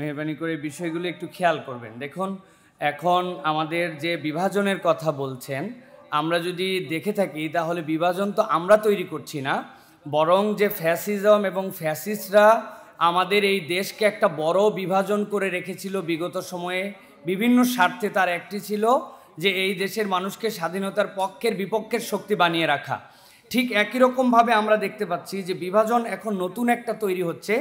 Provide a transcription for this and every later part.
মেহরবানি করে বিষয়গুলো একটু খেয়াল করবেন দেখুন এখন আমাদের যে বিভাজনের কথা বলছেন আমরা যদি দেখে থাকি তাহলে বিভাজন তো আমরা তৈরি করছি না বরং যে ফ্যাসিজম এবং ফ্যাসিস্টরা আমাদের এই দেশকে একটা বড় বিভাজন করে রেখেছিল বিগত সময়ে বিভিন্ন স্বার্থে তার একটি ছিল যে এই দেশের মানুষকে স্বাধীনতার পক্ষের বিপক্ষের শক্তি বানিয়ে রাখা ঠিক একই রকমভাবে আমরা দেখতে পাচ্ছি যে বিভাজন এখন নতুন একটা তৈরি হচ্ছে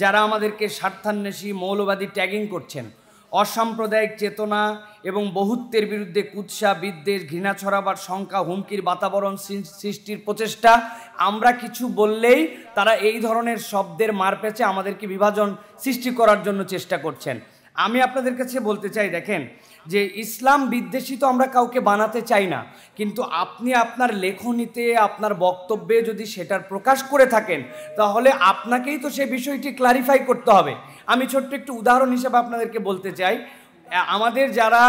যারা আমাদেরকে স্বার্থান্বেষী মৌলবাদী ট্যাগিং করছেন অসাম্প্রদায়িক চেতনা এবং বহুত্বের বিরুদ্ধে কুৎসা বিদ্বেষ ঘৃণা ছড়াবার শঙ্কা হুমকির বাতাবরণ সৃষ্টির প্রচেষ্টা আমরা কিছু বললেই তারা এই ধরনের শব্দের মারপেচে আমাদেরকে বিভাজন সৃষ্টি করার জন্য চেষ্টা করছেন আমি আপনাদের কাছে বলতে চাই দেখেন যে ইসলাম বিদ্বেষী তো আমরা কাউকে বানাতে চাই না কিন্তু আপনি আপনার লেখনীতে আপনার বক্তব্যে যদি সেটার প্রকাশ করে থাকেন তাহলে আপনাকেই তো সে বিষয়টি ক্লারিফাই করতে হবে আমি ছোট্ট একটু উদাহরণ হিসেবে আপনাদেরকে বলতে চাই আমাদের যারা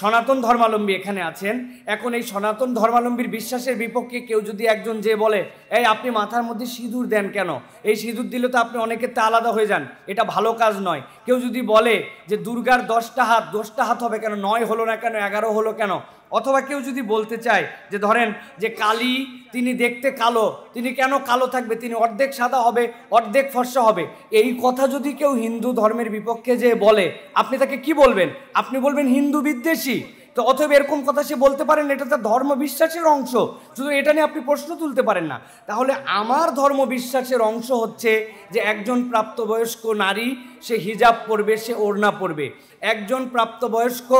সনাতন ধর্মালম্বী এখানে আছেন এখন এই সনাতন ধর্মালম্বীর বিশ্বাসের বিপক্ষে কেউ যদি একজন যে বলে এই আপনি মাথার মধ্যে সিঁদুর দেন কেন এই সিঁদুর দিলে তো আপনি অনেকের তা আলাদা হয়ে যান এটা ভালো কাজ নয় কেউ যদি বলে যে দুর্গার দশটা হাত দশটা হাত হবে কেন নয় হলো না কেন এগারো হলো কেন অথবা কেউ যদি বলতে চায় যে ধরেন যে কালি তিনি দেখতে কালো তিনি কেন কালো থাকবে তিনি অর্ধেক সাদা হবে অর্ধেক ফর্সা হবে এই কথা যদি কেউ হিন্দু ধর্মের বিপক্ষে যে বলে আপনি তাকে কি বলবেন আপনি বলবেন হিন্দু বিদ্বেষী তো অথবা এরকম কথা সে বলতে পারেন এটা তো ধর্ম বিশ্বাসের অংশ শুধু এটা নিয়ে আপনি প্রশ্ন তুলতে পারেন না তাহলে আমার ধর্ম বিশ্বাসের অংশ হচ্ছে যে একজন প্রাপ্তবয়স্ক নারী সে হিজাব পরবে সে ওড়না পরবে একজন প্রাপ্তবয়স্ক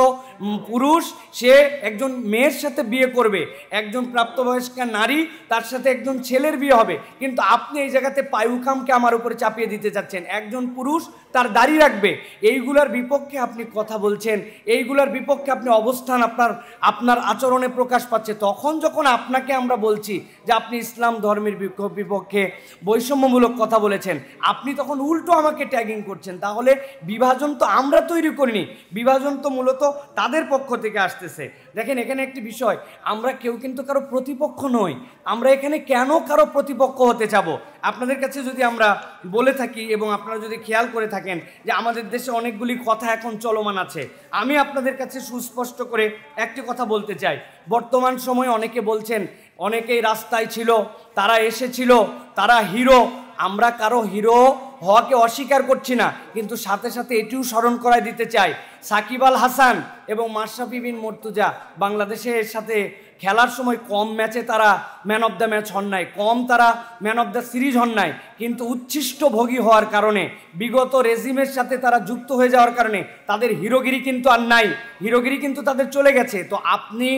পুরুষ সে একজন মেয়ের সাথে বিয়ে করবে একজন প্রাপ্তবয়স্ক নারী তার সাথে একজন ছেলের বিয়ে হবে কিন্তু আপনি এই জায়গাতে পায়ুখামকে আমার উপরে চাপিয়ে দিতে চাচ্ছেন একজন পুরুষ তার দাড়ি রাখবে এইগুলার বিপক্ষে আপনি কথা বলছেন এইগুলার বিপক্ষে আপনি অবস্থা অবস্থান আপনার আপনার আচরণে প্রকাশ পাচ্ছে তখন যখন আপনাকে আমরা বলছি যে আপনি ইসলাম ধর্মের বিপক্ষে বৈষম্যমূলক কথা বলেছেন আপনি তখন উল্টো আমাকে ট্যাগিং করছেন তাহলে বিভাজন তো আমরা তৈরি করিনি বিভাজন তো মূলত তাদের পক্ষ থেকে আসতেছে দেখেন এখানে একটি বিষয় আমরা কেউ কিন্তু কারো প্রতিপক্ষ নই আমরা এখানে কেন কারো প্রতিপক্ষ হতে যাব আপনাদের কাছে যদি আমরা বলে থাকি এবং আপনারা যদি খেয়াল করে থাকেন যে আমাদের দেশে অনেকগুলি কথা এখন চলমান আছে আমি আপনাদের কাছে সুস্পষ্ট করে একটি কথা বলতে চাই বর্তমান সময়ে অনেকে বলছেন অনেকেই রাস্তায় ছিল তারা এসেছিল তারা হিরো আমরা কারো হিরো হওয়াকে অস্বীকার করছি না কিন্তু সাথে সাথে এটিও স্মরণ করায় দিতে চাই সাকিব আল হাসান এবং মাশরাফি বিন মর্তুজা বাংলাদেশের সাথে খেলার সময় কম ম্যাচে তারা ম্যান অব দ্য ম্যাচ হন নাই কম তারা ম্যান অব দ্য সিরিজ হন নাই কিন্তু উচ্ছিষ্ট ভোগী হওয়ার কারণে বিগত রেজিমের সাথে তারা যুক্ত হয়ে যাওয়ার কারণে তাদের হিরোগিরি কিন্তু আর নাই হিরোগিরি কিন্তু তাদের চলে গেছে তো আপনি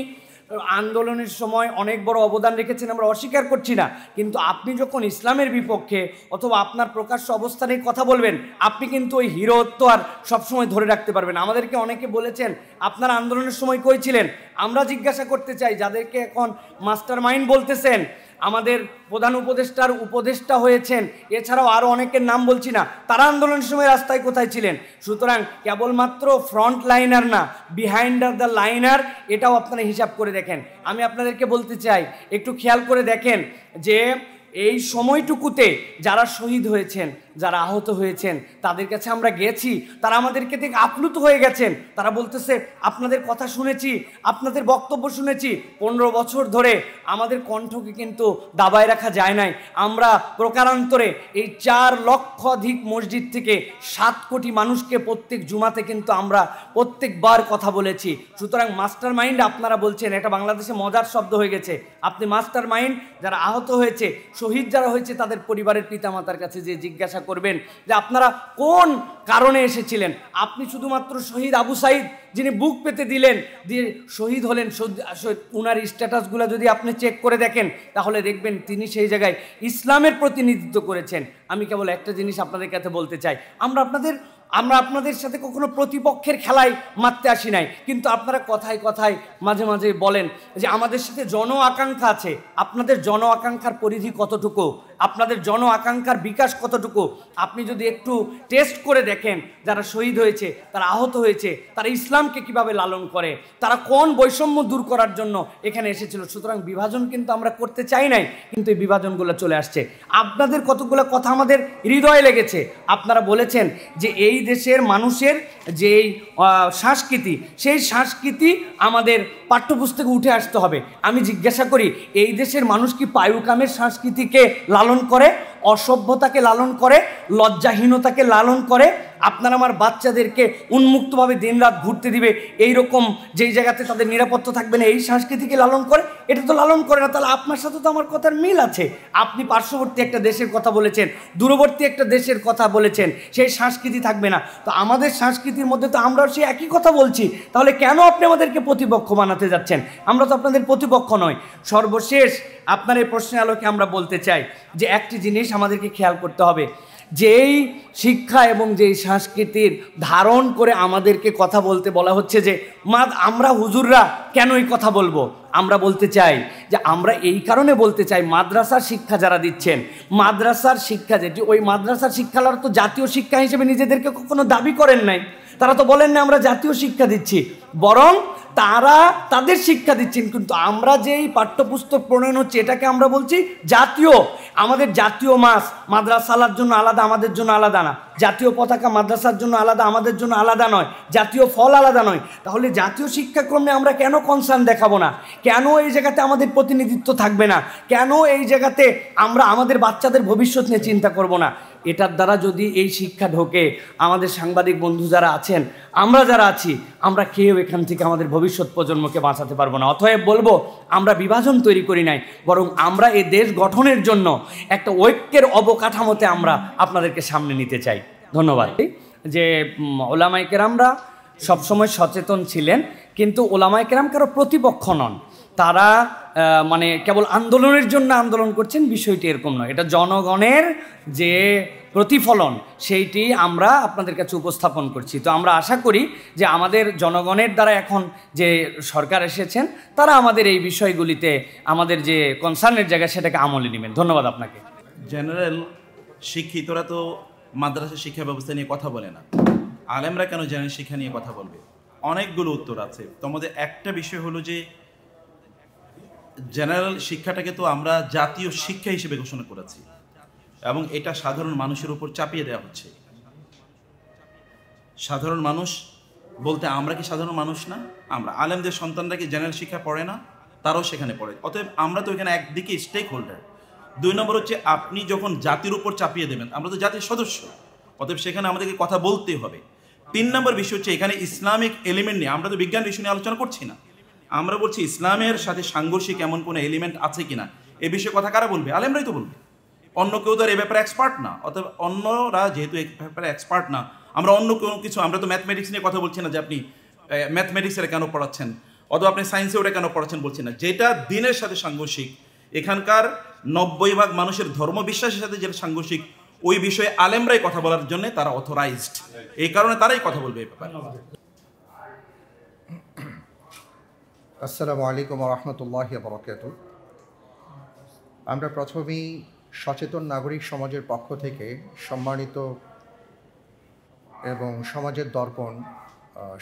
আন্দোলনের সময় অনেক বড় অবদান রেখেছেন আমরা অস্বীকার করছি না কিন্তু আপনি যখন ইসলামের বিপক্ষে অথবা আপনার প্রকাশ্য অবস্থানে কথা বলবেন আপনি কিন্তু ওই হিরোত্ব আর সবসময় ধরে রাখতে পারবেন আমাদেরকে অনেকে বলেছেন আপনার আন্দোলনের সময় কই ছিলেন আমরা জিজ্ঞাসা করতে চাই যাদেরকে এখন মাস্টার মাইন্ড বলতেছেন আমাদের প্রধান উপদেষ্টার উপদেষ্টা হয়েছেন এছাড়াও আরও অনেকের নাম বলছি না তারা আন্দোলনের সময় রাস্তায় কোথায় ছিলেন সুতরাং কেবলমাত্র ফ্রন্ট লাইনার না বিহাইন্ডার দ্য লাইনার এটাও আপনারা হিসাব করে দেখেন আমি আপনাদেরকে বলতে চাই একটু খেয়াল করে দেখেন যে এই সময়টুকুতে যারা শহীদ হয়েছেন যারা আহত হয়েছেন তাদের কাছে আমরা গেছি তারা আমাদেরকে দেখে আপ্লুত হয়ে গেছেন তারা বলতেছে আপনাদের কথা শুনেছি আপনাদের বক্তব্য শুনেছি পনেরো বছর ধরে আমাদের কণ্ঠকে কিন্তু দাবায় রাখা যায় নাই আমরা প্রকারান্তরে এই চার লক্ষাধিক মসজিদ থেকে সাত কোটি মানুষকে প্রত্যেক জুমাতে কিন্তু আমরা প্রত্যেকবার কথা বলেছি সুতরাং মাস্টার মাইন্ড আপনারা বলছেন এটা বাংলাদেশে মজার শব্দ হয়ে গেছে আপনি মাস্টার মাইন্ড যারা আহত হয়েছে শহীদ যারা হয়েছে তাদের পরিবারের পিতামাতার কাছে যে জিজ্ঞাসা করবেন যে আপনারা কোন কারণে এসেছিলেন আপনি শুধুমাত্র শহীদ আবু সাইদ যিনি বুক পেতে দিলেন যে শহীদ হলেন ওনার স্ট্যাটাসগুলো যদি আপনি চেক করে দেখেন তাহলে দেখবেন তিনি সেই জায়গায় ইসলামের প্রতিনিধিত্ব করেছেন আমি কেবল একটা জিনিস আপনাদের কাছে বলতে চাই আমরা আপনাদের আমরা আপনাদের সাথে কখনো প্রতিপক্ষের খেলায় মারতে আসি নাই কিন্তু আপনারা কথায় কথায় মাঝে মাঝে বলেন যে আমাদের সাথে জন আকাঙ্ক্ষা আছে আপনাদের জন আকাঙ্ক্ষার পরিধি কতটুকু আপনাদের জন আকাঙ্ক্ষার বিকাশ কতটুকু আপনি যদি একটু টেস্ট করে দেখেন যারা শহীদ হয়েছে তারা আহত হয়েছে তারা ইসলামকে কিভাবে লালন করে তারা কোন বৈষম্য দূর করার জন্য এখানে এসেছিল সুতরাং বিভাজন কিন্তু আমরা করতে চাই নাই কিন্তু এই বিভাজনগুলো চলে আসছে আপনাদের কতগুলো কথা আমাদের হৃদয়ে লেগেছে আপনারা বলেছেন যে এই এই দেশের মানুষের যে সংস্কৃতি সেই সংস্কৃতি আমাদের পাঠ্যপুস্তকে উঠে আসতে হবে আমি জিজ্ঞাসা করি এই দেশের মানুষ কি পায়ুকামের সংস্কৃতিকে লালন করে অসভ্যতাকে লালন করে লজ্জাহীনতাকে লালন করে আপনার আমার বাচ্চাদেরকে উন্মুক্তভাবে দিনরাত ঘুরতে দিবে এই রকম যেই জায়গাতে তাদের নিরাপত্তা থাকবে না এই সংস্কৃতিকে লালন করে এটা তো লালন করে না তাহলে আপনার সাথে তো আমার কথার মিল আছে আপনি পার্শ্ববর্তী একটা দেশের কথা বলেছেন দূরবর্তী একটা দেশের কথা বলেছেন সেই সংস্কৃতি থাকবে না তো আমাদের সংস্কৃতির মধ্যে তো আমরাও সেই একই কথা বলছি তাহলে কেন আপনি আমাদেরকে প্রতিপক্ষ বানাতে যাচ্ছেন আমরা তো আপনাদের প্রতিপক্ষ নয় সর্বশেষ আপনার এই প্রশ্নের আলোকে আমরা বলতে চাই যে একটি জিনিস আমাদেরকে খেয়াল করতে হবে যেই শিক্ষা এবং যেই সংস্কৃতির ধারণ করে আমাদেরকে কথা বলতে বলা হচ্ছে যে মা আমরা হুজুররা কেন এই কথা বলবো আমরা বলতে চাই যে আমরা এই কারণে বলতে চাই মাদ্রাসার শিক্ষা যারা দিচ্ছেন মাদ্রাসার শিক্ষা যেটি ওই মাদ্রাসার শিক্ষালারা তো জাতীয় শিক্ষা হিসেবে নিজেদেরকে কখনো দাবি করেন নাই তারা তো বলেন না আমরা জাতীয় শিক্ষা দিচ্ছি বরং তারা তাদের শিক্ষা দিচ্ছেন কিন্তু আমরা যেই পাঠ্যপুস্তক প্রণয়ন হচ্ছে এটাকে আমরা বলছি জাতীয় আমাদের জাতীয় মাস মাদ্রাসালার জন্য আলাদা আমাদের জন্য আলাদা না জাতীয় পতাকা মাদ্রাসার জন্য আলাদা আমাদের জন্য আলাদা নয় জাতীয় ফল আলাদা নয় তাহলে জাতীয় শিক্ষাক্রমে আমরা কেন কনসার্ন দেখাবো না কেন এই জায়গাতে আমাদের প্রতিনিধিত্ব থাকবে না কেন এই জায়গাতে আমরা আমাদের বাচ্চাদের ভবিষ্যৎ নিয়ে চিন্তা করব না এটার দ্বারা যদি এই শিক্ষা ঢোকে আমাদের সাংবাদিক বন্ধু যারা আছেন আমরা যারা আছি আমরা কেউ এখান থেকে আমাদের ভবিষ্যৎ প্রজন্মকে বাঁচাতে পারবো না অতএব বলবো আমরা বিভাজন তৈরি করি নাই বরং আমরা এ দেশ গঠনের জন্য একটা ঐক্যের অবকাঠামোতে আমরা আপনাদেরকে সামনে নিতে চাই ধন্যবাদ যে ওলামাইকেরামরা সবসময় সচেতন ছিলেন কিন্তু ওলামাইকেরাম কারো প্রতিপক্ষ নন তারা মানে কেবল আন্দোলনের জন্য আন্দোলন করছেন বিষয়টি এরকম নয় এটা জনগণের যে প্রতিফলন সেইটি আমরা আপনাদের কাছে উপস্থাপন করছি তো আমরা আশা করি যে আমাদের জনগণের দ্বারা এখন যে সরকার এসেছেন তারা আমাদের এই বিষয়গুলিতে আমাদের যে কনসার্নের জায়গা সেটাকে আমলে নেবেন ধন্যবাদ আপনাকে জেনারেল শিক্ষিতরা তো মাদ্রাসা শিক্ষা ব্যবস্থা নিয়ে কথা বলে না আলেমরা কেন জেনারেল শিক্ষা নিয়ে কথা বলবে অনেকগুলো উত্তর আছে তোমাদের একটা বিষয় হলো যে জেনারেল শিক্ষাটাকে তো আমরা জাতীয় শিক্ষা হিসেবে ঘোষণা করেছি এবং এটা সাধারণ মানুষের উপর চাপিয়ে দেওয়া হচ্ছে সাধারণ মানুষ বলতে আমরা কি সাধারণ মানুষ না আমরা আলেমদের সন্তানরা কি জেনারেল শিক্ষা পড়ে না তারাও সেখানে পড়ে অতএব আমরা তো এখানে একদিকে স্টেক হোল্ডার দুই নম্বর হচ্ছে আপনি যখন জাতির উপর চাপিয়ে দেবেন আমরা তো জাতির সদস্য অতএব সেখানে আমাদেরকে কথা বলতে হবে তিন নম্বর বিষয় হচ্ছে এখানে ইসলামিক এলিমেন্ট নিয়ে আমরা তো বিজ্ঞান বিষয় নিয়ে আলোচনা করছি না আমরা বলছি ইসলামের সাথে সাংঘর্ষিক এমন কোনো এলিমেন্ট আছে কিনা এ বিষয়ে কথা কারা বলবে আলেমরাই তো বলবে অন্য কেউ তো আর এ ব্যাপারে এক্সপার্ট না অথবা অন্যরা যেহেতু এ ব্যাপারে এক্সপার্ট না আমরা অন্য কোনো কিছু আমরা তো ম্যাথমেটিক্স নিয়ে কথা বলছি না যে আপনি ম্যাথমেটিক্স এটা কেন পড়াচ্ছেন অথবা আপনি সায়েন্সে ওটা কেন পড়াচ্ছেন বলছি না যেটা দিনের সাথে সাংঘর্ষিক এখানকার নব্বই ভাগ মানুষের ধর্ম বিশ্বাসের সাথে যেটা সাংঘর্ষিক ওই বিষয়ে আলেমরাই কথা বলার জন্য তারা অথরাইজড এই কারণে তারাই কথা বলবে এই ব্যাপারে আসসালামু আলাইকুম রহমতুল্লাহ বরকাত আমরা প্রথমেই সচেতন নাগরিক সমাজের পক্ষ থেকে সম্মানিত এবং সমাজের দর্পণ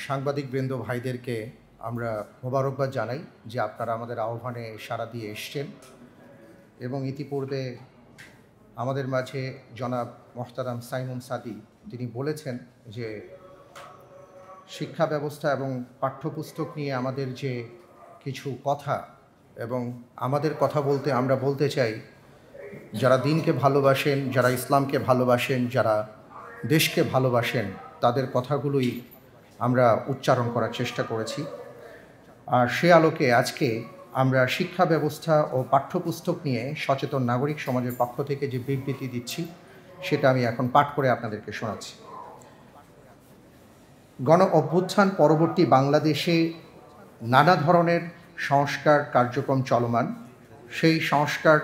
সাংবাদিক বৃন্দ ভাইদেরকে আমরা মোবারকবাদ জানাই যে আপনারা আমাদের আহ্বানে সাড়া দিয়ে এসছেন এবং ইতিপূর্বে আমাদের মাঝে জনাব মোহতারাম সাইমুন সাদি তিনি বলেছেন যে শিক্ষা ব্যবস্থা এবং পাঠ্যপুস্তক নিয়ে আমাদের যে কিছু কথা এবং আমাদের কথা বলতে আমরা বলতে চাই যারা দিনকে ভালোবাসেন যারা ইসলামকে ভালোবাসেন যারা দেশকে ভালোবাসেন তাদের কথাগুলোই আমরা উচ্চারণ করার চেষ্টা করেছি আর সে আলোকে আজকে আমরা শিক্ষা ব্যবস্থা ও পাঠ্যপুস্তক নিয়ে সচেতন নাগরিক সমাজের পক্ষ থেকে যে বিবৃতি দিচ্ছি সেটা আমি এখন পাঠ করে আপনাদেরকে শোনাচ্ছি গণ অভ্যুত্থান পরবর্তী বাংলাদেশে নানা ধরনের সংস্কার কার্যক্রম চলমান সেই সংস্কার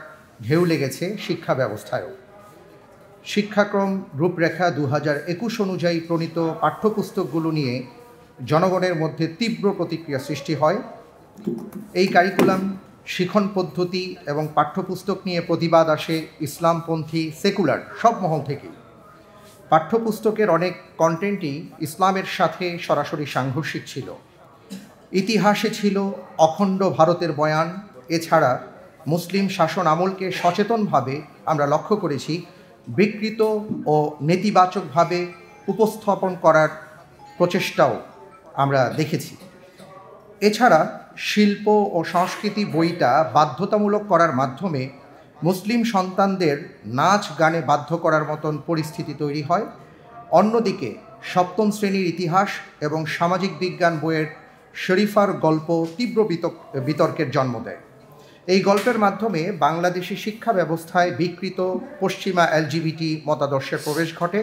ঢেউ লেগেছে শিক্ষা ব্যবস্থায়ও শিক্ষাক্রম রূপরেখা দু হাজার একুশ অনুযায়ী প্রণীত পাঠ্যপুস্তকগুলো নিয়ে জনগণের মধ্যে তীব্র প্রতিক্রিয়া সৃষ্টি হয় এই কারিকুলাম শিখন পদ্ধতি এবং পাঠ্যপুস্তক নিয়ে প্রতিবাদ আসে ইসলামপন্থী সেকুলার সব মহল থেকেই পাঠ্যপুস্তকের অনেক কন্টেন্টই ইসলামের সাথে সরাসরি সাংঘর্ষিক ছিল ইতিহাসে ছিল অখণ্ড ভারতের বয়ান এছাড়া মুসলিম শাসন আমলকে সচেতনভাবে আমরা লক্ষ্য করেছি বিকৃত ও নেতিবাচকভাবে উপস্থাপন করার প্রচেষ্টাও আমরা দেখেছি এছাড়া শিল্প ও সংস্কৃতি বইটা বাধ্যতামূলক করার মাধ্যমে মুসলিম সন্তানদের নাচ গানে বাধ্য করার মতন পরিস্থিতি তৈরি হয় অন্যদিকে সপ্তম শ্রেণীর ইতিহাস এবং সামাজিক বিজ্ঞান বইয়ের শরীফার গল্প তীব্র বিতর্কের জন্ম দেয় এই গল্পের মাধ্যমে বাংলাদেশি শিক্ষা ব্যবস্থায় বিকৃত পশ্চিমা এলজিবিটি মতাদর্শের প্রবেশ ঘটে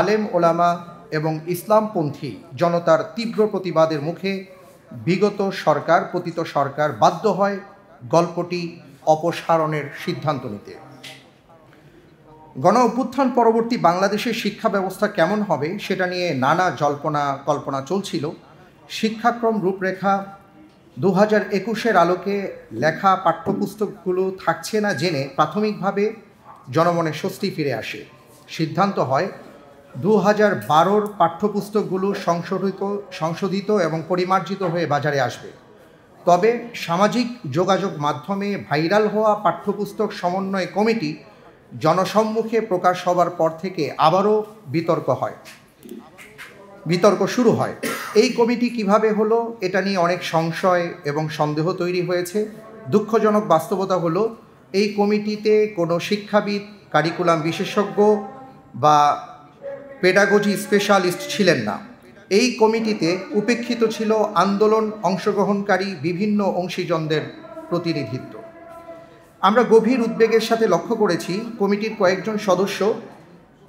আলেম ওলামা এবং ইসলামপন্থী জনতার তীব্র প্রতিবাদের মুখে বিগত সরকার পতিত সরকার বাধ্য হয় গল্পটি অপসারণের সিদ্ধান্ত নিতে গণ অভ্যুত্থান পরবর্তী বাংলাদেশের শিক্ষা ব্যবস্থা কেমন হবে সেটা নিয়ে নানা জল্পনা কল্পনা চলছিল শিক্ষাক্রম রূপরেখা দু হাজার একুশের আলোকে লেখা পাঠ্যপুস্তকগুলো থাকছে না জেনে প্রাথমিকভাবে জনমনে স্বস্তি ফিরে আসে সিদ্ধান্ত হয় দু হাজার বারোর পাঠ্যপুস্তকগুলো সংশোধিত সংশোধিত এবং পরিমার্জিত হয়ে বাজারে আসবে তবে সামাজিক যোগাযোগ মাধ্যমে ভাইরাল হওয়া পাঠ্যপুস্তক সমন্বয় কমিটি জনসম্মুখে প্রকাশ হওয়ার পর থেকে আবারও বিতর্ক হয় বিতর্ক শুরু হয় এই কমিটি কিভাবে হলো এটা নিয়ে অনেক সংশয় এবং সন্দেহ তৈরি হয়েছে দুঃখজনক বাস্তবতা হলো এই কমিটিতে কোনো শিক্ষাবিদ কারিকুলাম বিশেষজ্ঞ বা পেডাগজি স্পেশালিস্ট ছিলেন না এই কমিটিতে উপেক্ষিত ছিল আন্দোলন অংশগ্রহণকারী বিভিন্ন অংশীজনদের প্রতিনিধিত্ব আমরা গভীর উদ্বেগের সাথে লক্ষ্য করেছি কমিটির কয়েকজন সদস্য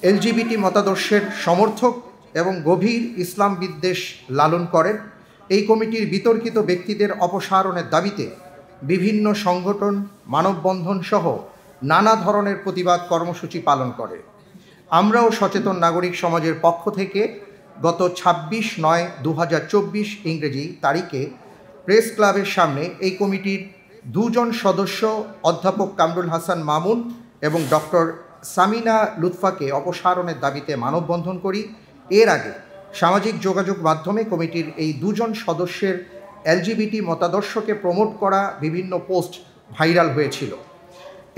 এলজিবিটি মতাদর্শের সমর্থক এবং গভীর ইসলাম বিদ্বেষ লালন করেন এই কমিটির বিতর্কিত ব্যক্তিদের অপসারণের দাবিতে বিভিন্ন সংগঠন মানববন্ধন সহ নানা ধরনের প্রতিবাদ কর্মসূচি পালন করে আমরাও সচেতন নাগরিক সমাজের পক্ষ থেকে গত ছাব্বিশ নয় দু ইংরেজি তারিখে প্রেস ক্লাবের সামনে এই কমিটির দুজন সদস্য অধ্যাপক কামরুল হাসান মামুন এবং ডক্টর সামিনা লুৎফাকে অপসারণের দাবিতে মানববন্ধন করি এর আগে সামাজিক যোগাযোগ মাধ্যমে কমিটির এই দুজন সদস্যের এলজিবিটি মতাদর্শকে প্রমোট করা বিভিন্ন পোস্ট ভাইরাল হয়েছিল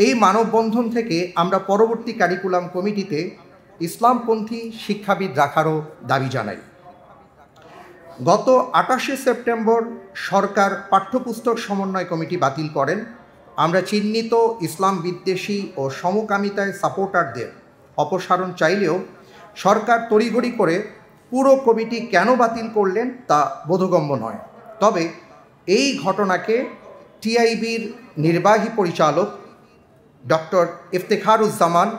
এই মানববন্ধন থেকে আমরা পরবর্তী কারিকুলাম কমিটিতে ইসলামপন্থী শিক্ষাবিদ রাখারও দাবি জানাই গত আটাশে সেপ্টেম্বর সরকার পাঠ্যপুস্তক সমন্বয় কমিটি বাতিল করেন আমরা চিহ্নিত ইসলাম বিদ্বেষী ও সমকামিতায় সাপোর্টারদের অপসারণ চাইলেও সরকার তড়িঘড়ি করে পুরো কমিটি কেন বাতিল করলেন তা বোধগম্য নয় তবে এই ঘটনাকে টিআইবির নির্বাহী পরিচালক ডক্টর ইফতেখারুজ্জামান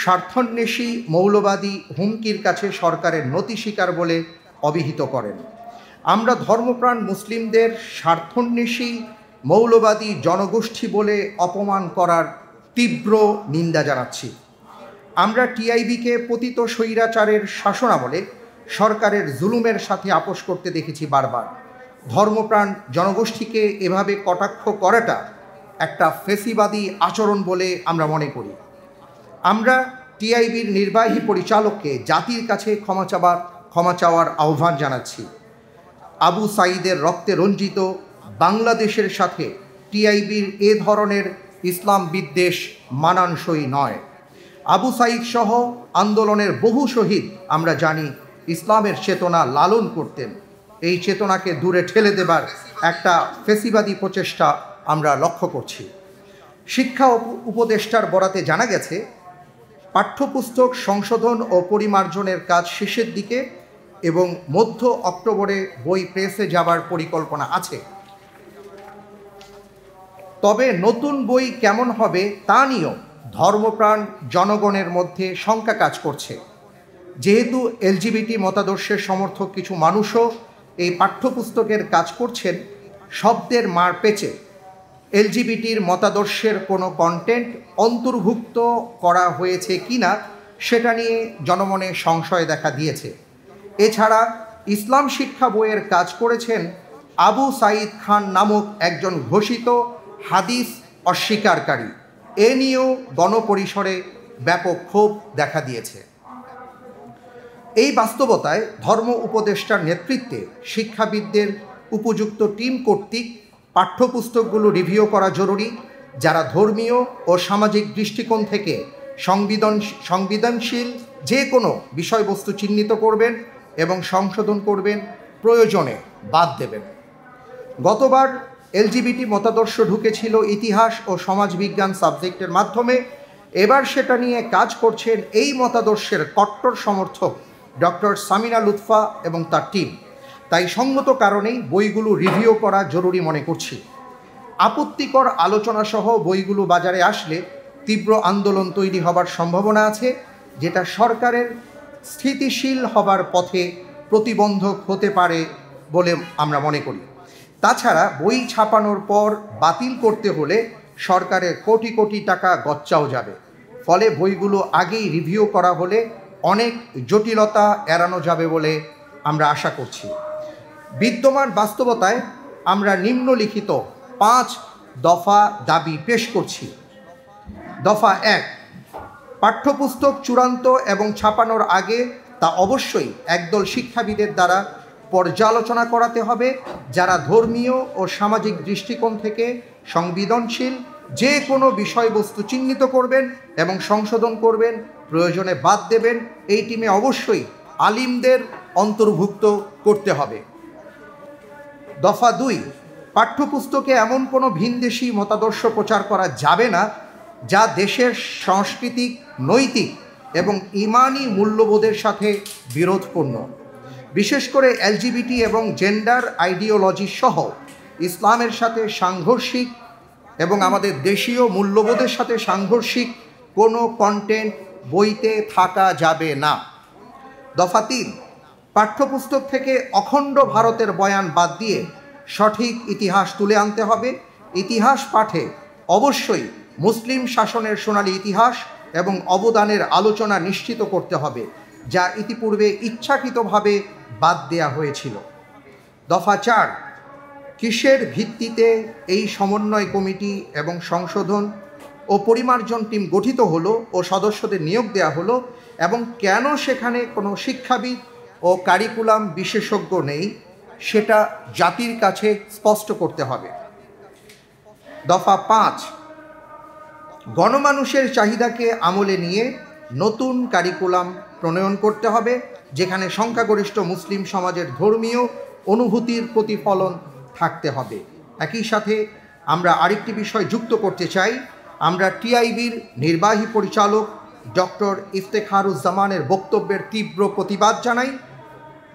স্বার্থন্বেষী মৌলবাদী হুমকির কাছে সরকারের নতি স্বীকার বলে অভিহিত করেন আমরা ধর্মপ্রাণ মুসলিমদের স্বার্থন্বেষী মৌলবাদী জনগোষ্ঠী বলে অপমান করার তীব্র নিন্দা জানাচ্ছি আমরা টিআইবিকে পতিত স্বৈরাচারের শাসনামলে সরকারের জুলুমের সাথে আপোষ করতে দেখেছি বারবার ধর্মপ্রাণ জনগোষ্ঠীকে এভাবে কটাক্ষ করাটা একটা ফেসিবাদী আচরণ বলে আমরা মনে করি আমরা টিআইবির নির্বাহী পরিচালককে জাতির কাছে ক্ষমা চাবার ক্ষমা চাওয়ার আহ্বান জানাচ্ছি আবু সাইদের রক্তে রঞ্জিত বাংলাদেশের সাথে টিআইবির এ ধরনের ইসলাম বিদ্বেষ মানানসই নয় আবু সাইদ সহ আন্দোলনের বহু শহীদ আমরা জানি ইসলামের চেতনা লালন করতেন এই চেতনাকে দূরে ঠেলে দেবার একটা ফেসিবাদী প্রচেষ্টা আমরা লক্ষ্য করছি শিক্ষা উপদেষ্টার বরাতে জানা গেছে পাঠ্যপুস্তক সংশোধন ও পরিমার্জনের কাজ শেষের দিকে এবং মধ্য অক্টোবরে বই প্রেসে যাবার পরিকল্পনা আছে তবে নতুন বই কেমন হবে তা নিয়েও ধর্মপ্রাণ জনগণের মধ্যে শঙ্কা কাজ করছে যেহেতু এলজিবিটি মতাদর্শের সমর্থক কিছু মানুষও এই পাঠ্যপুস্তকের কাজ করছেন শব্দের মার পেচে এলজিবিটির মতাদর্শের কোনো কন্টেন্ট অন্তর্ভুক্ত করা হয়েছে কি না সেটা নিয়ে জনমনে সংশয় দেখা দিয়েছে এছাড়া ইসলাম শিক্ষা বইয়ের কাজ করেছেন আবু সাঈদ খান নামক একজন ঘোষিত হাদিস অস্বীকারী এ নিয়েও গণপরিসরে ব্যাপক ক্ষোভ দেখা দিয়েছে এই বাস্তবতায় ধর্ম উপদেষ্টার নেতৃত্বে শিক্ষাবিদদের উপযুক্ত টিম কর্তৃক পাঠ্যপুস্তকগুলো রিভিউ করা জরুরি যারা ধর্মীয় ও সামাজিক দৃষ্টিকোণ থেকে সংবিধান সংবিধানশীল যে কোনো বিষয়বস্তু চিহ্নিত করবেন এবং সংশোধন করবেন প্রয়োজনে বাদ দেবেন গতবার এলজিবিটি মতাদর্শ ঢুকেছিল ইতিহাস ও সমাজবিজ্ঞান সাবজেক্টের মাধ্যমে এবার সেটা নিয়ে কাজ করছেন এই মতাদর্শের কট্টর সমর্থক ডক্টর সামিনা লুৎফা এবং তার টিম তাই সঙ্গত কারণেই বইগুলো রিভিউ করা জরুরি মনে করছি আপত্তিকর আলোচনাসহ বইগুলো বাজারে আসলে তীব্র আন্দোলন তৈরি হবার সম্ভাবনা আছে যেটা সরকারের স্থিতিশীল হবার পথে প্রতিবন্ধক হতে পারে বলে আমরা মনে করি তাছাড়া বই ছাপানোর পর বাতিল করতে হলে সরকারের কোটি কোটি টাকা গচ্চাও যাবে ফলে বইগুলো আগেই রিভিউ করা হলে অনেক জটিলতা এড়ানো যাবে বলে আমরা আশা করছি বিদ্যমান বাস্তবতায় আমরা নিম্নলিখিত পাঁচ দফা দাবি পেশ করছি দফা এক পাঠ্যপুস্তক চূড়ান্ত এবং ছাপানোর আগে তা অবশ্যই একদল শিক্ষাবিদের দ্বারা পর্যালোচনা করাতে হবে যারা ধর্মীয় ও সামাজিক দৃষ্টিকোণ থেকে সংবেদনশীল যে কোনো বিষয়বস্তু চিহ্নিত করবেন এবং সংশোধন করবেন প্রয়োজনে বাদ দেবেন এই টিমে অবশ্যই আলিমদের অন্তর্ভুক্ত করতে হবে দফা দুই পাঠ্যপুস্তকে এমন কোনো ভিনদেশি মতাদর্শ প্রচার করা যাবে না যা দেশের সাংস্কৃতিক নৈতিক এবং ইমানি মূল্যবোধের সাথে বিরোধপূর্ণ বিশেষ করে এলজিবিটি এবং জেন্ডার আইডিওলজি সহ ইসলামের সাথে সাংঘর্ষিক এবং আমাদের দেশীয় মূল্যবোধের সাথে সাংঘর্ষিক কোনো কন্টেন্ট বইতে থাকা যাবে না দফা তিন পাঠ্যপুস্তক থেকে অখণ্ড ভারতের বয়ান বাদ দিয়ে সঠিক ইতিহাস তুলে আনতে হবে ইতিহাস পাঠে অবশ্যই মুসলিম শাসনের সোনালী ইতিহাস এবং অবদানের আলোচনা নিশ্চিত করতে হবে যা ইতিপূর্বে ইচ্ছাকৃতভাবে বাদ দেয়া হয়েছিল দফা চার কিসের ভিত্তিতে এই সমন্বয় কমিটি এবং সংশোধন ও পরিমার্জন টিম গঠিত হলো ও সদস্যদের নিয়োগ দেওয়া হলো এবং কেন সেখানে কোনো শিক্ষাবিদ ও কারিকুলাম বিশেষজ্ঞ নেই সেটা জাতির কাছে স্পষ্ট করতে হবে দফা পাঁচ গণমানুষের চাহিদাকে আমলে নিয়ে নতুন কারিকুলাম প্রণয়ন করতে হবে যেখানে সংখ্যাগরিষ্ঠ মুসলিম সমাজের ধর্মীয় অনুভূতির প্রতিফলন থাকতে হবে একই সাথে আমরা আরেকটি বিষয় যুক্ত করতে চাই আমরা টিআইবির নির্বাহী পরিচালক ডক্টর ইফতেখারুজ্জামানের বক্তব্যের তীব্র প্রতিবাদ জানাই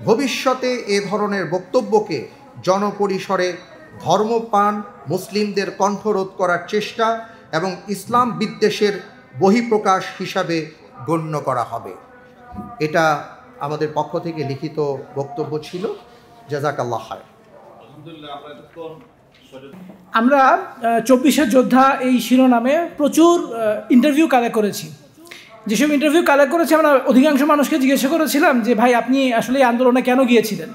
ভবিষ্যতে এ ধরনের বক্তব্যকে জনপরিসরে ধর্মপান মুসলিমদের কণ্ঠরোধ করার চেষ্টা এবং ইসলাম বিদ্বেষের বহিঃপ্রকাশ হিসাবে গণ্য করা হবে এটা আমাদের পক্ষ থেকে লিখিত বক্তব্য ছিল আল্লাহ হায় আমরা চব্বিশে যোদ্ধা এই শিরোনামে প্রচুর ইন্টারভিউ কালেক্ট করেছি যেসব ইন্টারভিউ কালেক্ট করেছি আমরা অধিকাংশ মানুষকে জিজ্ঞাসা করেছিলাম যে ভাই আপনি আসলে এই আন্দোলনে কেন গিয়েছিলেন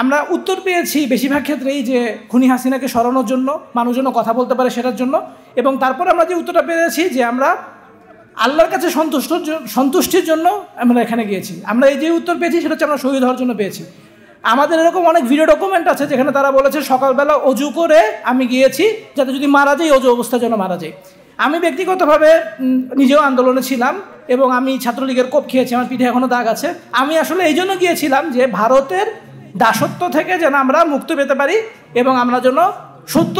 আমরা উত্তর পেয়েছি বেশিরভাগ ক্ষেত্রেই যে খুনি হাসিনাকে সরানোর জন্য মানুষজন কথা বলতে পারে সেটার জন্য এবং তারপর আমরা যে উত্তরটা পেয়েছি যে আমরা আল্লাহর কাছে সন্তুষ্ট সন্তুষ্টির জন্য আমরা এখানে গিয়েছি আমরা এই যে উত্তর পেয়েছি সেটা হচ্ছে আমরা শহীদ হওয়ার জন্য পেয়েছি আমাদের এরকম অনেক ভিডিও ডকুমেন্ট আছে যেখানে তারা বলেছে সকালবেলা অজু করে আমি গিয়েছি যাতে যদি মারা যায় অজু অবস্থার জন্য মারা যায় আমি ব্যক্তিগতভাবে নিজেও আন্দোলনে ছিলাম এবং আমি ছাত্রলীগের কোপ খেয়েছি আমার পিঠে এখনও দাগ আছে আমি আসলে এই জন্য গিয়েছিলাম যে ভারতের দাসত্ব থেকে যেন আমরা মুক্ত পেতে পারি এবং আমরা যেন সত্য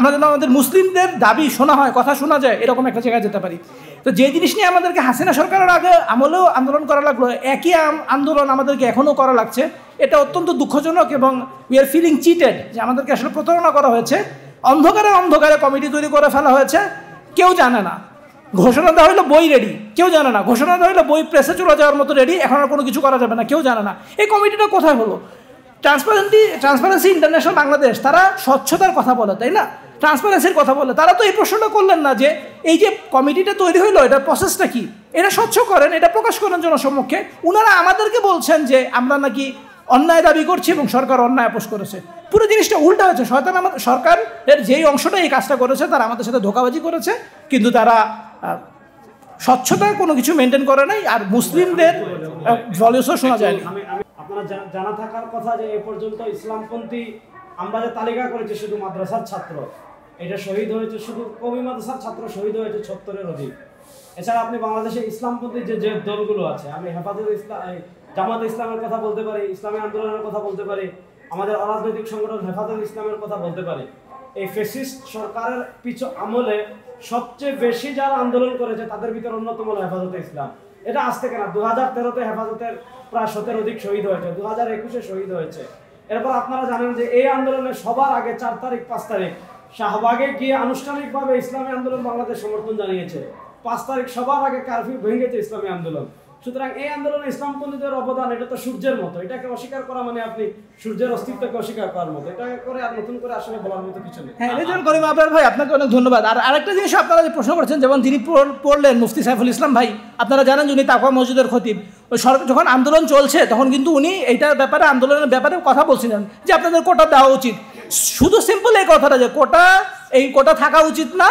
আমাদের আমাদের মুসলিমদের দাবি শোনা হয় কথা শোনা যায় এরকম একটা জায়গায় যেতে পারি তো যে জিনিস নিয়ে আমাদেরকে হাসিনা সরকারের আগে আমলেও আন্দোলন করা লাগলো একই আন্দোলন আমাদেরকে এখনও করা লাগছে এটা অত্যন্ত দুঃখজনক এবং উই আর ফিলিং চিটেড যে আমাদেরকে আসলে প্রতারণা করা হয়েছে অন্ধকারে অন্ধকারে কমিটি তৈরি করে ফেলা হয়েছে কেউ জানে না ঘোষণা দেওয়া হলো বই রেডি কেউ জানে না ঘোষণা দেওয়া হলো বই প্রেসে চলে যাওয়ার মতো রেডি এখন আর কোনো কিছু করা যাবে না কেউ জানে না এই কমিটিটা কোথায় হলো ট্রান্সপারেন্টি ট্রান্সপারেন্সি ইন্টারন্যাশনাল বাংলাদেশ তারা স্বচ্ছতার কথা বলে তাই না ট্রান্সপারেন্সির কথা বলে তারা তো এই প্রশ্নটা করলেন না যে এই যে কমিটিটা তৈরি হইলো এটার প্রসেসটা কি এটা স্বচ্ছ করেন এটা প্রকাশ করেন জনসম্মুখে ওনারা আমাদেরকে বলছেন যে আমরা নাকি অন্যায় দাবি করছি এবং সরকার অন্যায় আপোষ করেছে পুরো জিনিসটা উল্টা হয়েছে শয়তান আমাদের সরকারের যেই অংশটা এই কাজটা করেছে তারা আমাদের সাথে ধোকাবাজি করেছে কিন্তু তারা স্বচ্ছতায় কোনো কিছু মেনটেন করে নাই আর মুসলিমদের ভলিউসও শোনা যায়নি আপনার জানা থাকার কথা যে এ পর্যন্ত ইসলামপন্থী আমরা যে তালিকা করেছি শুধু মাদ্রাসার ছাত্র এটা শহীদ হয়েছে শুধু কবি মাদ্রাসার ছাত্র শহীদ হয়েছে ছত্তরের অধিক এছাড়া আপনি বাংলাদেশে ইসলামপন্থী যে যে দলগুলো আছে আমি হেফাজত ইসলাম জামাত ইসলামের কথা বলতে পারি ইসলামী আন্দোলনের কথা বলতে পারি আমাদের অরাজনৈতিক সংগঠন হেফাজত ইসলামের কথা বলতে পারি এই ফেসিস্ট সরকারের পিছু আমলে সবচেয়ে বেশি যারা আন্দোলন করেছে তাদের ভিতরে অন্যতম হেফাজতে ইসলাম এটা আজ থেকে না দু হাজার তেরোতে হেফাজতের প্রায় সতের অধিক শহীদ হয়েছে দু হাজার একুশে শহীদ হয়েছে এরপর আপনারা জানেন যে এই আন্দোলনে সবার আগে চার তারিখ পাঁচ তারিখ শাহবাগে গিয়ে আনুষ্ঠানিকভাবে ইসলামী আন্দোলন বাংলাদেশ সমর্থন জানিয়েছে পাঁচ তারিখ সবার আগে কারফিউ ভেঙেছে ইসলামী আন্দোলন সুতরাং এই আন্দোলনে ইসলামপন্থীদের অবদান এটা তো সূর্যের মতো এটাকে অস্বীকার করা মানে আপনি সূর্যের অস্তিত্বকে অস্বীকার করার মতো এটা করে আর নতুন করে আসলে বলার মতো কিছু নেই হ্যাঁ এই জন্য করিম আপনার ভাই আপনাকে অনেক ধন্যবাদ আর আরেকটা জিনিস আপনারা যে প্রশ্ন করছেন যেমন যিনি পড়লেন মুফতি সাইফুল ইসলাম ভাই আপনারা জানেন যিনি তাকুয়া মসজিদের খতিব যখন আন্দোলন চলছে তখন কিন্তু উনি এইটার ব্যাপারে আন্দোলনের ব্যাপারে কথা বলছিলেন যে আপনাদের কোটা দেওয়া উচিত শুধু সিম্পল এই কথাটা যে কোটা এই কোটা থাকা উচিত না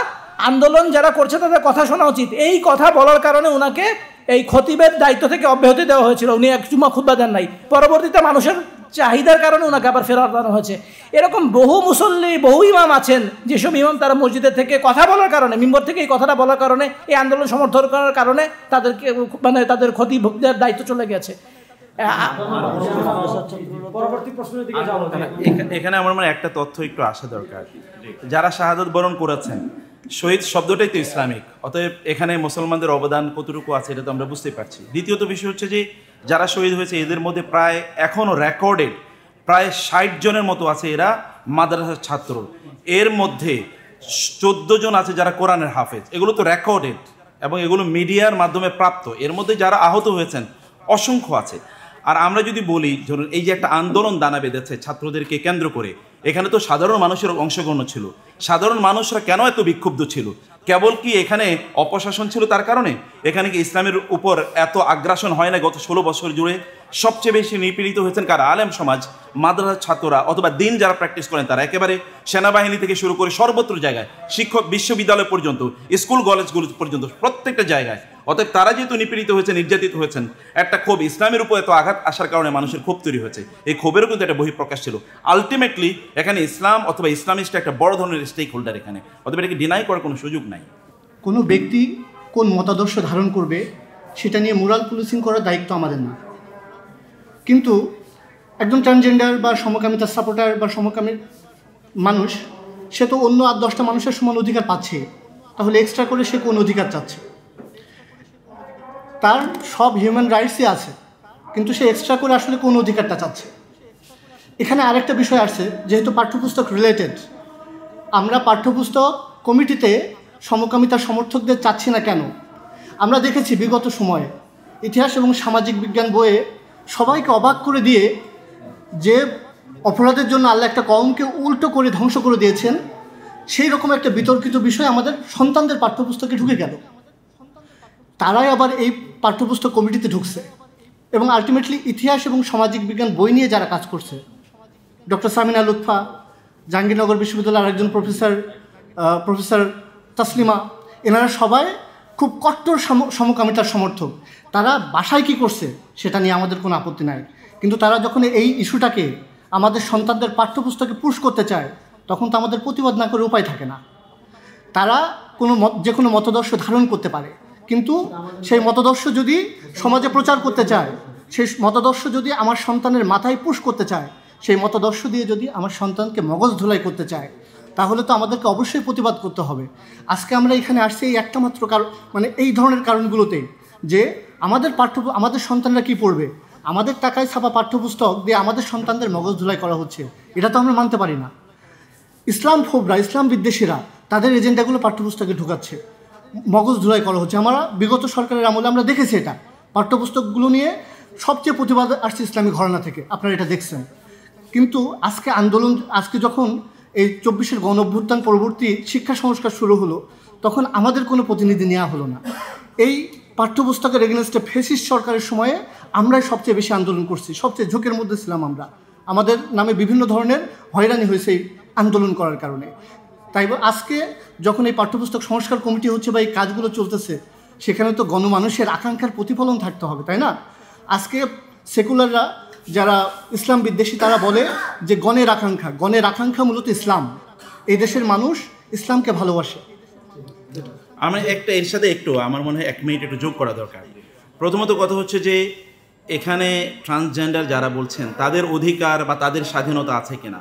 আন্দোলন যারা করছে তাদের কথা শোনা উচিত এই কথা বলার কারণে ওনাকে এই খতিবের দায়িত্ব থেকে অব্যাহতি দেওয়া হয়েছিল উনি এক জুমা খুদ্া দেন নাই পরবর্তীতে মানুষের চাহিদার কারণে ওনাকে আবার দেওয়া হয়েছে এরকম বহু মুসল্লি বহু ইমাম আছেন যেসব ইমাম তারা মসজিদের থেকে কথা বলার কারণে মিম্বর থেকে এই কথাটা বলার কারণে এই আন্দোলন সমর্থন করার কারণে তাদেরকে মানে তাদের ক্ষতি ভোগদের দায়িত্ব চলে গেছে আচ্ছা, এখানে আমার মানে একটা তথ্য একটু আসা দরকার যারা শাহাদত বরণ করেছেন শহীদ শব্দটাই তো ইসলামিক অতএব এখানে মুসলমানদের অবদান কতটুকু আছে এটা তো আমরা বুঝতে পারছি দ্বিতীয়ত বিষয় হচ্ছে যে যারা শহীদ হয়েছে এদের মধ্যে প্রায় এখনও রেকর্ডেড প্রায় ষাট জনের মতো আছে এরা মাদ্রাসার ছাত্র এর মধ্যে চোদ্দ জন আছে যারা কোরআনের হাফেজ এগুলো তো রেকর্ডেড এবং এগুলো মিডিয়ার মাধ্যমে প্রাপ্ত এর মধ্যে যারা আহত হয়েছেন অসংখ্য আছে আর আমরা যদি বলি ধরুন এই যে একটা আন্দোলন দানা বেঁধেছে ছাত্রদেরকে কেন্দ্র করে এখানে তো সাধারণ মানুষের অংশগ্রহণ ছিল সাধারণ মানুষরা কেন এত বিক্ষুব্ধ ছিল কেবল কি এখানে অপশাসন ছিল তার কারণে এখানে কি ইসলামের উপর এত আগ্রাসন হয় না গত ষোলো বছর জুড়ে সবচেয়ে বেশি নিপীড়িত হয়েছেন কারা আলেম সমাজ মাদ্রাসা ছাত্ররা অথবা দিন যারা প্র্যাকটিস করেন তারা একেবারে সেনাবাহিনী থেকে শুরু করে সর্বত্র জায়গায় শিক্ষক বিশ্ববিদ্যালয় পর্যন্ত স্কুল কলেজগুলো পর্যন্ত প্রত্যেকটা জায়গায় অতএব তারা যেহেতু নিপীড়িত হয়েছে নির্যাতিত হয়েছেন একটা ক্ষোভ ইসলামের উপর এত আঘাত আসার কারণে মানুষের ক্ষোভ তৈরি হয়েছে এই ক্ষোভেরও কিন্তু একটা বহিঃপ্রকাশ ছিল আলটিমেটলি এখানে ইসলাম অথবা ইসলামিস্ট একটা বড় ধরনের স্টেক হোল্ডার এখানে অথবা এটাকে ডিনাই করার কোনো সুযোগ নাই কোনো ব্যক্তি কোন মতাদর্শ ধারণ করবে সেটা নিয়ে মোরাল পুলিশিং করার দায়িত্ব আমাদের না কিন্তু একজন ট্রান্সজেন্ডার বা সমকামিতার সাপোর্টার বা সমকামীর মানুষ সে তো অন্য আর দশটা মানুষের সমান অধিকার পাচ্ছে তাহলে এক্সট্রা করে সে কোন অধিকার চাচ্ছে তার সব হিউম্যান রাইটসই আছে কিন্তু সে এক্সট্রা করে আসলে কোন অধিকারটা চাচ্ছে এখানে আরেকটা বিষয় আসছে যেহেতু পাঠ্যপুস্তক রিলেটেড আমরা পাঠ্যপুস্তক কমিটিতে সমকামিতার সমর্থকদের চাচ্ছি না কেন আমরা দেখেছি বিগত সময়ে ইতিহাস এবং সামাজিক বিজ্ঞান বইয়ে সবাইকে অবাক করে দিয়ে যে অপরাধের জন্য আল্লাহ একটা কমকে উল্টো করে ধ্বংস করে দিয়েছেন সেই রকম একটা বিতর্কিত বিষয় আমাদের সন্তানদের পাঠ্যপুস্তকে ঢুকে গেল তারাই আবার এই পাঠ্যপুস্তক কমিটিতে ঢুকছে এবং আলটিমেটলি ইতিহাস এবং সামাজিক বিজ্ঞান বই নিয়ে যারা কাজ করছে ডক্টর সামিনা লুৎফা জাহাঙ্গীরনগর বিশ্ববিদ্যালয়ের আরেকজন প্রফেসর প্রফেসর তাসলিমা এনারা সবাই খুব কট্টর সমকামিতার সমর্থক তারা বাসায় কি করছে সেটা নিয়ে আমাদের কোনো আপত্তি নাই কিন্তু তারা যখন এই ইস্যুটাকে আমাদের সন্তানদের পাঠ্যপুস্তকে পুশ করতে চায় তখন তো আমাদের প্রতিবাদ না করে উপায় থাকে না তারা কোনো মত যে কোনো মতদর্শ ধারণ করতে পারে কিন্তু সেই মতদর্শ যদি সমাজে প্রচার করতে চায় সেই মতদর্শ যদি আমার সন্তানের মাথায় পুশ করতে চায় সেই মতদর্শ দিয়ে যদি আমার সন্তানকে মগজ ধুলাই করতে চায় তাহলে তো আমাদেরকে অবশ্যই প্রতিবাদ করতে হবে আজকে আমরা এখানে আসছি এই একটা মাত্র কারণ মানে এই ধরনের কারণগুলোতেই যে আমাদের পাঠ্য আমাদের সন্তানরা কি পড়বে আমাদের টাকায় ছাপা পাঠ্যপুস্তক দিয়ে আমাদের সন্তানদের মগজ ধুলাই করা হচ্ছে এটা তো আমরা মানতে পারি না ইসলাম ফোবরা ইসলাম বিদ্বেষীরা তাদের এজেন্ডাগুলো পাঠ্যপুস্তকে ঢুকাচ্ছে মগজ ধুলাই করা হচ্ছে আমরা বিগত সরকারের আমলে আমরা দেখেছি এটা পাঠ্যপুস্তকগুলো নিয়ে সবচেয়ে প্রতিবাদ আসছে ইসলামী ঘরানা থেকে আপনারা এটা দেখছেন কিন্তু আজকে আন্দোলন আজকে যখন এই চব্বিশের গণ অভ্যুত্থান পরবর্তী শিক্ষা সংস্কার শুরু হলো তখন আমাদের কোনো প্রতিনিধি নেওয়া হলো না এই পাঠ্যপুস্তকের এগেনস্টে ফেসিস সরকারের সময়ে আমরাই সবচেয়ে বেশি আন্দোলন করছি সবচেয়ে ঝোঁকের মধ্যে ছিলাম আমরা আমাদের নামে বিভিন্ন ধরনের হয়রানি হয়েছে এই আন্দোলন করার কারণে তাই আজকে যখন এই পাঠ্যপুস্তক সংস্কার কমিটি হচ্ছে বা এই কাজগুলো চলতেছে সেখানে তো গণমানুষের আকাঙ্ক্ষার প্রতিফলন থাকতে হবে তাই না আজকে সেকুলাররা যারা ইসলাম বিদ্বেষী তারা বলে যে গণের আকাঙ্ক্ষা গণের আকাঙ্ক্ষা মূলত ইসলাম এই দেশের মানুষ ইসলামকে ভালোবাসে আমার একটা এর সাথে একটু আমার মনে হয় এক মিনিট একটু যোগ করা দরকার প্রথমত কথা হচ্ছে যে এখানে ট্রান্সজেন্ডার যারা বলছেন তাদের অধিকার বা তাদের স্বাধীনতা আছে কিনা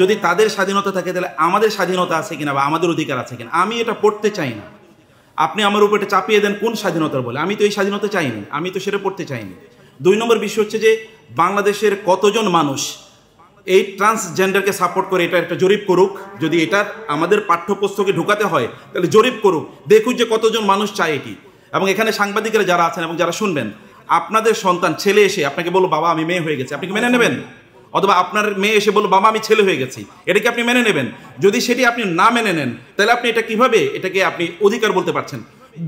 যদি তাদের স্বাধীনতা থাকে তাহলে আমাদের স্বাধীনতা আছে কিনা বা আমাদের অধিকার আছে কিনা আমি এটা পড়তে চাই না আপনি আমার উপর এটা চাপিয়ে দেন কোন স্বাধীনতার বলে আমি তো এই স্বাধীনতা চাইনি আমি তো সেটা পড়তে চাইনি দুই নম্বর বিষয় হচ্ছে যে বাংলাদেশের কতজন মানুষ এই ট্রান্সজেন্ডারকে সাপোর্ট করে এটা একটা জরিপ করুক যদি এটা আমাদের পাঠ্যপুস্তকে ঢুকাতে হয় তাহলে জরিপ করুক দেখুক যে কতজন মানুষ চায় এটি এবং এখানে সাংবাদিকরা যারা আছেন এবং যারা শুনবেন আপনাদের সন্তান ছেলে এসে আপনাকে বলো বাবা আমি মেয়ে হয়ে গেছি আপনি কি মেনে নেবেন অথবা আপনার মেয়ে এসে বলো বাবা আমি ছেলে হয়ে গেছি এটা কি আপনি মেনে নেবেন যদি সেটি আপনি না মেনে নেন তাহলে আপনি এটা কিভাবে এটাকে আপনি অধিকার বলতে পারছেন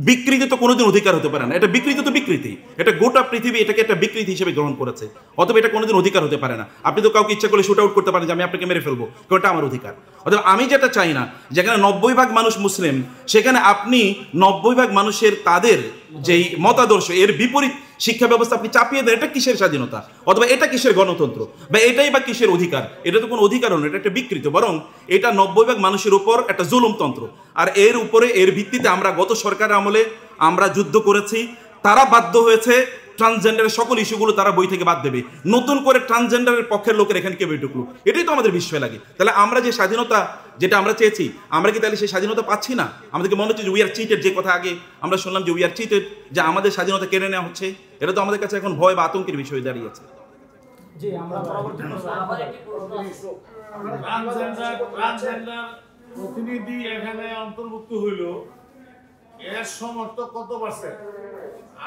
বিকৃতি তো কোনোদিন অধিকার হতে পারে না এটা বিকৃতি তো বিকৃতি এটা গোটা পৃথিবী এটাকে একটা বিকৃতি হিসেবে গ্রহণ করেছে অথবা এটা কোনোদিন অধিকার হতে পারে না আপনি তো কাউকে ইচ্ছা করলে শুট আউট করতে পারেন যে আমি আপনাকে মেরে ফেলবো কারণ এটা আমার অধিকার অথবা আমি যেটা চাই না যেখানে নব্বই ভাগ মানুষ মুসলিম সেখানে আপনি নব্বই ভাগ মানুষের তাদের যেই মতাদর্শ এর বিপরীত শিক্ষা ব্যবস্থা আপনি চাপিয়ে দেন এটা কিসের স্বাধীনতা অথবা এটা কিসের গণতন্ত্র বা এটাই বা কিসের অধিকার এটা তো কোনো অধিকার নয় এটা একটা বিকৃত বরং এটা নব্বই ভাগ মানুষের উপর একটা জুলুমতন্ত্র আর এর উপরে এর ভিত্তিতে আমরা গত সরকারের আমলে আমরা যুদ্ধ করেছি তারা বাধ্য হয়েছে ট্রান্সজেন্ডারের সকল ইস্যুগুলো তারা বই থেকে বাদ দেবে নতুন করে ট্রান্সজেন্ডারের পক্ষের লোকের এখানে কেউ ঢুকলো এটাই তো আমাদের বিস্ময় লাগে তাহলে আমরা যে স্বাধীনতা যেটা আমরা চেয়েছি আমরা কি তাহলে সেই স্বাধীনতা পাচ্ছি না আমাদেরকে মনে হচ্ছে যে উই আর চিটেড যে কথা আগে আমরা শুনলাম যে উই আর চিটেড যে আমাদের স্বাধীনতা কেড়ে নেওয়া হচ্ছে এটা তো আমাদের কাছে এখন ভয় বা আতঙ্কের বিষয় দাঁড়িয়েছে জি প্রতিনিধি এখানে অন্তর্ভুক্ত হইল এর সমর্থক কত পার্সেন্ট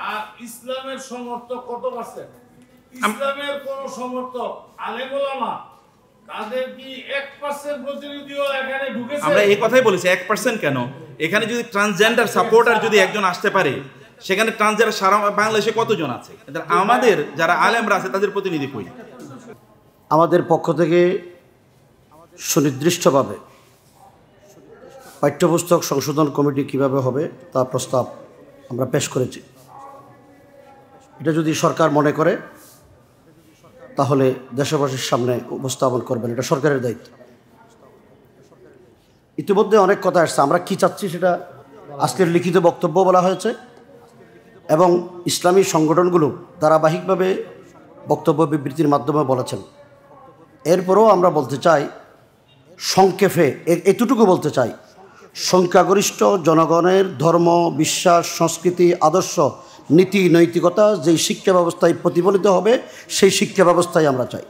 আর ইসলামের সমর্থক কত ইসলামের কোন সমর্থক আমরা বলেছি এক পার্সেন্ট কেন এখানে যদি ট্রান্সজেন্ডার সাপোর্টার যদি একজন আসতে পারে সেখানে সারা কতজন আছে আমাদের যারা আলেমরা আছে তাদের আমাদের পক্ষ থেকে সুনির্দিষ্টভাবে পাঠ্যপুস্তক সংশোধন কমিটি কিভাবে হবে তা প্রস্তাব আমরা পেশ করেছি এটা যদি সরকার মনে করে তাহলে দেশবাসীর সামনে উপস্থাপন করবেন এটা সরকারের দায়িত্ব ইতিমধ্যে অনেক কথা আসছে আমরা কি চাচ্ছি সেটা আজকের লিখিত বক্তব্য বলা হয়েছে এবং ইসলামী সংগঠনগুলো ধারাবাহিকভাবে বক্তব্য বিবৃতির মাধ্যমে বলেছেন এরপরেও আমরা বলতে চাই সংক্ষেপে এতটুকু বলতে চাই সংখ্যাগরিষ্ঠ জনগণের ধর্ম বিশ্বাস সংস্কৃতি আদর্শ নীতি নৈতিকতা যেই শিক্ষা ব্যবস্থায় প্রতিফলিত হবে সেই শিক্ষা ব্যবস্থায় আমরা চাই